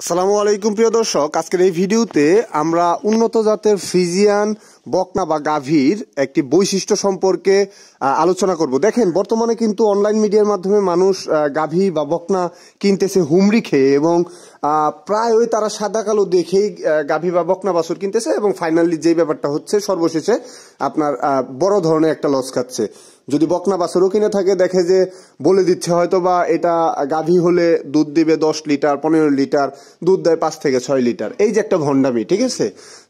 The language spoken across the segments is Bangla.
আসসালামু আলাইকুম প্রিয় দর্শক আজকের এই ভিডিওতে আমরা উন্নত জাতের ফিজিয়ান বকনা বা গাভীর একটি বৈশিষ্ট্য সম্পর্কে আলোচনা করব দেখেন বর্তমানে কিন্তু অনলাইন মিডিয়ার মাধ্যমে মানুষ গাভী বা বকনা কিনতেছে হুমড়ি খেয়ে এবং প্রায়ই তারা সাদা কালো দেখেই গাভী বা বকনা বাছুর কিনতেছে এবং ফাইনালি যে ব্যাপারটা হচ্ছে সর্বশেষে আপনার বড় ধরনের একটা লস খাচ্ছে যদি বকনা বাছুরও কিনে থাকে দেখে যে বলে দিচ্ছে হয়তো বা এটা গাভী হলে দুধ দিবে দশ লিটার পনেরো লিটার দুধ দেয় পাঁচ থেকে ছয় লিটার এই যে একটা ভণ্ডামি ঠিক আছে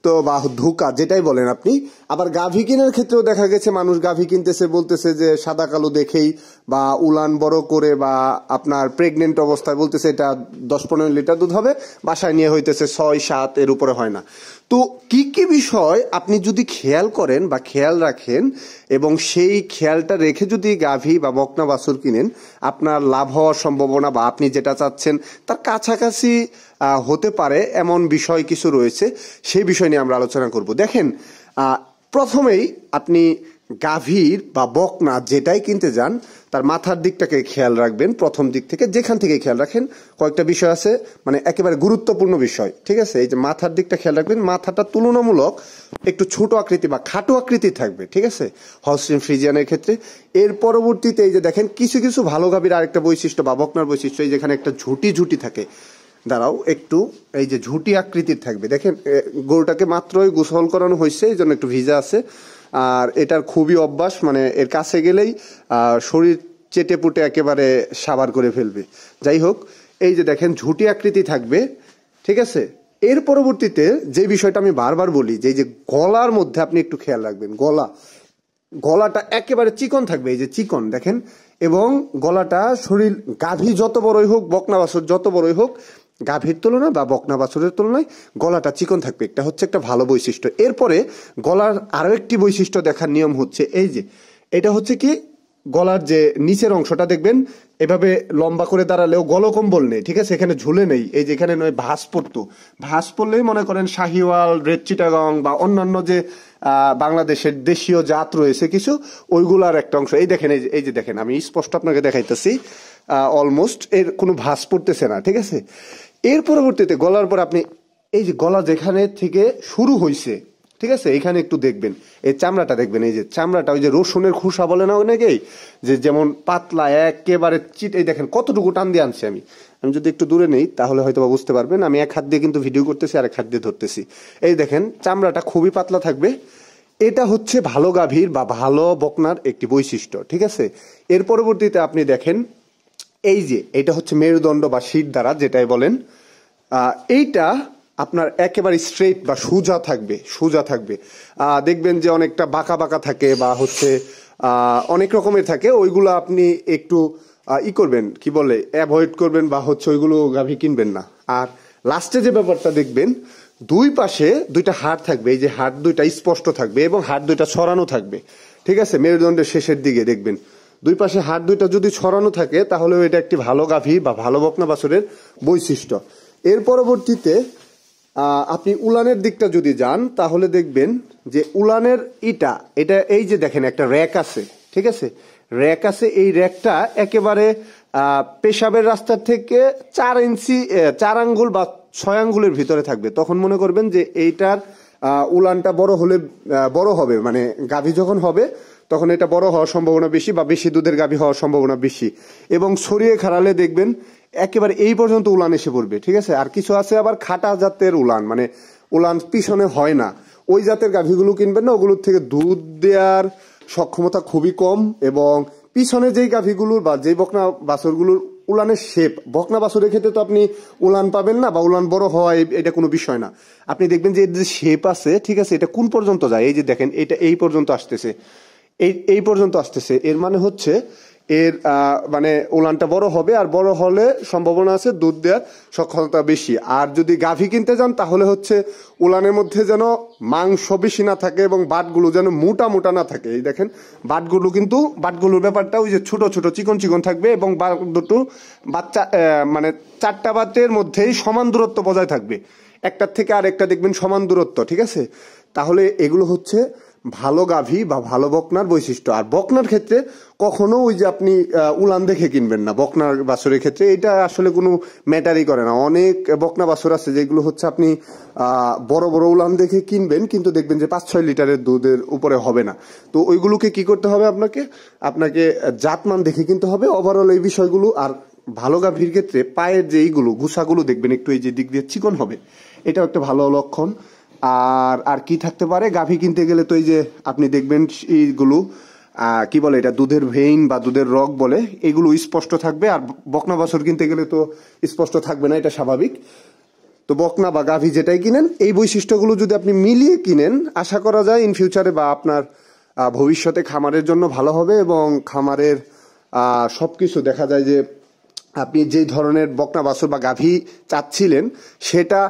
তো বা ধোকা যেটাই বলেন আপনি আবার গাভী কেনার ক্ষেত্রেও দেখা গেছে মানুষ গাভী কিনতেছে বলতেছে যে সাদা কালো দেখেই বা উলান বড় করে বা আপনার প্রেগনেন্ট অবস্থায় বলতেছে এটা দশ পনেরো লিটার দুধ হবে বাসায় নিয়ে হইতেছে ছয় সাত এর উপরে হয় না তো কি কি বিষয় আপনি যদি খেয়াল করেন বা খেয়াল রাখেন এবং সেই খেয়ালটা রেখে যদি গাভী বা বকনা বাছুর কিনেন আপনার লাভ হওয়ার সম্ভাবনা বা আপনি যেটা চাচ্ছেন তার কাছাকাছি হতে পারে এমন বিষয় কিছু রয়েছে সেই বিষয় নিয়ে আমরা আলোচনা করব দেখেন প্রথমেই আপনি গাভীর বা বকনা যেটাই কিনতে যান তার মাথার দিকটাকে খেয়াল রাখবেন প্রথম দিক থেকে যেখান থেকে খেয়াল রাখেন কয়েকটা বিষয় আছে মানে একেবারে গুরুত্বপূর্ণ বিষয় ঠিক আছে এই যে মাথার দিকটা খেয়াল রাখবেন মাথাটা তুলনামূলক একটু ছোট আকৃতি বা খাটো আকৃতি থাকবে ঠিক আছে হস্টিন ফ্রিজিয়ানের ক্ষেত্রে এর পরবর্তীতে এই যে দেখেন কিছু কিছু ভালো গাভীর আরেকটা বৈশিষ্ট্য বা বকনার বৈশিষ্ট্য এই যেখানে একটা ঝুটি ঝুটি থাকে দাঁড়াও একটু এই যে ঝুটি আকৃতির থাকবে দেখেন গরুটাকে মাত্রই গোসল করানো হয়েছে এই জন্য একটু ভিজা আছে আর এটার খুবই অভ্যাস মানে এর কাছে গেলেই শরীর চেটে পুটে একেবারে সাবার করে ফেলবে যাই হোক এই যে দেখেন ঝুটি আকৃতি থাকবে ঠিক আছে এর পরবর্তীতে যে বিষয়টা আমি বারবার বলি যে যে গলার মধ্যে আপনি একটু খেয়াল রাখবেন গলা গলাটা একেবারে চিকন থাকবে এই যে চিকন দেখেন এবং গলাটা শরীর গাভী যত বড়ই হোক বকনাবাসর যত বড়ই হোক গাভীর তুলনায় বা বকনা বাছুরের তুলনায় গলাটা চিকন থাকবে এটা হচ্ছে একটা ভালো বৈশিষ্ট্য এরপরে গলার আরও একটি বৈশিষ্ট্য দেখার নিয়ম হচ্ছে এই যে এটা হচ্ছে কি গলার যে নিচের অংশটা দেখবেন এভাবে লম্বা করে দাঁড়ালেও গলকম্বল নেই ঠিক আছে এখানে ঝুলে নেই এই যে এখানে নয় ভাস পড়তো ভাস পড়লেই মনে করেন শাহিওয়াল রেড চিটাগং বা অন্যান্য যে বাংলাদেশের দেশীয় জাত রয়েছে কিছু ওইগুলার একটা অংশ এই দেখেন এই যে দেখেন আমি স্পষ্ট আপনাকে দেখাইতেছি অলমোস্ট এর কোনো ভাস পড়তেছে না ঠিক আছে এর পরবর্তীতে গলার পর আপনি এই যে গলা যেখানে থেকে শুরু হয়েছে ঠিক আছে এখানে একটু দেখবেন এই চামড়াটা দেখবেন এই যে চামড়াটা ওই যে রসুনের খোসা বলে না অনেকেই যে যেমন পাতলা একেবারে চিট এই দেখেন কতটুকু টান দিয়ে আনছি আমি আমি যদি একটু দূরে নেই তাহলে হয়তো বুঝতে পারবেন আমি এক হাত দিয়ে কিন্তু ভিডিও করতেছি আর এক হাত দিয়ে ধরতেছি এই দেখেন চামড়াটা খুবই পাতলা থাকবে এটা হচ্ছে ভালো গাভীর বা ভালো বকনার একটি বৈশিষ্ট্য ঠিক আছে এর পরবর্তীতে আপনি দেখেন এই যে এটা হচ্ছে মেরুদণ্ড বা শীত দ্বারা যেটাই বলেন এইটা আপনার একেবারে স্ট্রেট বা সোজা থাকবে সোজা থাকবে দেখবেন যে অনেকটা বাঁকা বাঁকা থাকে বা হচ্ছে অনেক রকমের থাকে ওইগুলো আপনি একটু ই করবেন কি বলে অ্যাভয়েড করবেন বা হচ্ছে ওইগুলো গাভি কিনবেন না আর লাস্টে যে ব্যাপারটা দেখবেন দুই পাশে দুইটা হাড় থাকবে এই যে হাড় দুইটা স্পষ্ট থাকবে এবং হাড় দুইটা ছড়ানো থাকবে ঠিক আছে মেরুদণ্ডের শেষের দিকে দেখবেন দুই পাশে হাত দুইটা যদি ছড়ানো থাকে তাহলেও এটা একটি ভালো গাভী বা ভালো বকনা বাছরের বৈশিষ্ট্য এর পরবর্তীতে আপনি উলানের দিকটা যদি যান তাহলে দেখবেন যে উলানের ইটা এটা এই যে দেখেন একটা র্যাক আছে ঠিক আছে র্যাক আছে এই র্যাকটা একেবারে পেশাবের রাস্তা থেকে চার ইঞ্চি চার আঙ্গুল বা ছয় আঙ্গুলের ভিতরে থাকবে তখন মনে করবেন যে এইটার উলানটা বড় হলে বড় হবে মানে গাভী যখন হবে তখন এটা বড় হওয়ার সম্ভাবনা বেশি বা বেশি দুধের গাভী হওয়ার সম্ভাবনা বেশি এবং ছড়িয়ে খাড়ালে দেখবেন একেবারে এই পর্যন্ত উলান এসে পড়বে ঠিক আছে আর কিছু আছে আবার খাটা জাতের উলান মানে উলান পিছনে হয় না ওই জাতের গাভীগুলো কিনবেন না ওগুলোর থেকে দুধ দেওয়ার সক্ষমতা খুবই কম এবং পিছনে যেই গাভীগুলোর বা যেই বকনা বাছরগুলোর উলানের শেপ বকনা বাছুরের ক্ষেত্রে তো আপনি উলান পাবেন না বা উলান বড় হয় এটা কোনো বিষয় না আপনি দেখবেন যে এর যে শেপ আছে ঠিক আছে এটা কোন পর্যন্ত যায় এই যে দেখেন এটা এই পর্যন্ত আসতেছে এই এই পর্যন্ত আসতেছে এর মানে হচ্ছে এর মানে উলানটা বড় হবে আর বড় হলে সম্ভাবনা আছে দুধ দেওয়ার সক্ষমতা বেশি আর যদি গাভী কিনতে যান তাহলে হচ্ছে উলানের মধ্যে যেন মাংস বেশি না থাকে এবং বাটগুলো যেন মোটা মোটা না থাকে এই দেখেন বাটগুলো কিন্তু বাটগুলোর ব্যাপারটা ওই যে ছোট ছোট চিকন চিকন থাকবে এবং দুটো বাচ্চা মানে চারটা বাতের মধ্যেই সমান দূরত্ব বজায় থাকবে একটার থেকে আর একটা দেখবেন সমান দূরত্ব ঠিক আছে তাহলে এগুলো হচ্ছে ভালো গাভী বা ভালো বকনার বৈশিষ্ট্য আর বকনার ক্ষেত্রে কখনো ওই যে আপনি উলান দেখে কিনবেন না বকনার বাসরের ক্ষেত্রে এটা আসলে কোনো ম্যাটারই করে না অনেক বকনা বাসর আছে যেগুলো হচ্ছে আপনি বড় বড় উলান দেখে কিনবেন কিন্তু দেখবেন যে পাঁচ ছয় লিটারের দুধের উপরে হবে না তো ওইগুলোকে কি করতে হবে আপনাকে আপনাকে জাতমান দেখে কিনতে হবে ওভারঅল এই বিষয়গুলো আর ভালো গাভীর ক্ষেত্রে পায়ের যে এইগুলো ঘুষাগুলো দেখবেন একটু এই যে দিক দিয়ে চিকন হবে এটাও একটা ভালো লক্ষণ আর আর কি থাকতে পারে গাভী কিনতে গেলে তো এই যে আপনি দেখবেন এইগুলো কি বলে এটা দুধের ভেইন বা দুধের রগ বলে এগুলো স্পষ্ট থাকবে আর বকনা বাছর কিনতে গেলে তো স্পষ্ট থাকবে না এটা স্বাভাবিক তো বকনা বা গাভী যেটাই কিনেন এই বৈশিষ্ট্যগুলো যদি আপনি মিলিয়ে কিনেন আশা করা যায় ইন ফিউচারে বা আপনার ভবিষ্যতে খামারের জন্য ভালো হবে এবং খামারের সব কিছু দেখা যায় যে আপনি যে ধরনের বকনা বাছর বা গাভী চাচ্ছিলেন সেটা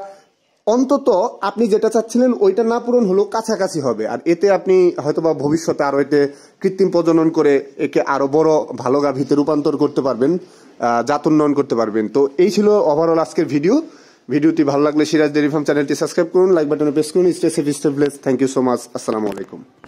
অন্তত আপনি যেটা চাচ্ছিলেন ওইটা না পূরণ হলেও কাছাকাছি হবে আর এতে আপনি হয়তোবা ভবিষ্যতে আরও এতে কৃত্রিম প্রজনন করে একে আরও বড় ভালো গাভীতে রূপান্তর করতে পারবেন জাত উন্নয়ন করতে পারবেন তো এই ছিল ওভারঅল আজকের ভিডিও ভিডিওটি ভালো লাগলে সিরাজ ডেরি চ্যানেলটি সাবস্ক্রাইব করুন লাইক বাটনে প্রেস করুন stay safe stay thank you so much আসসালামু আলাইকুম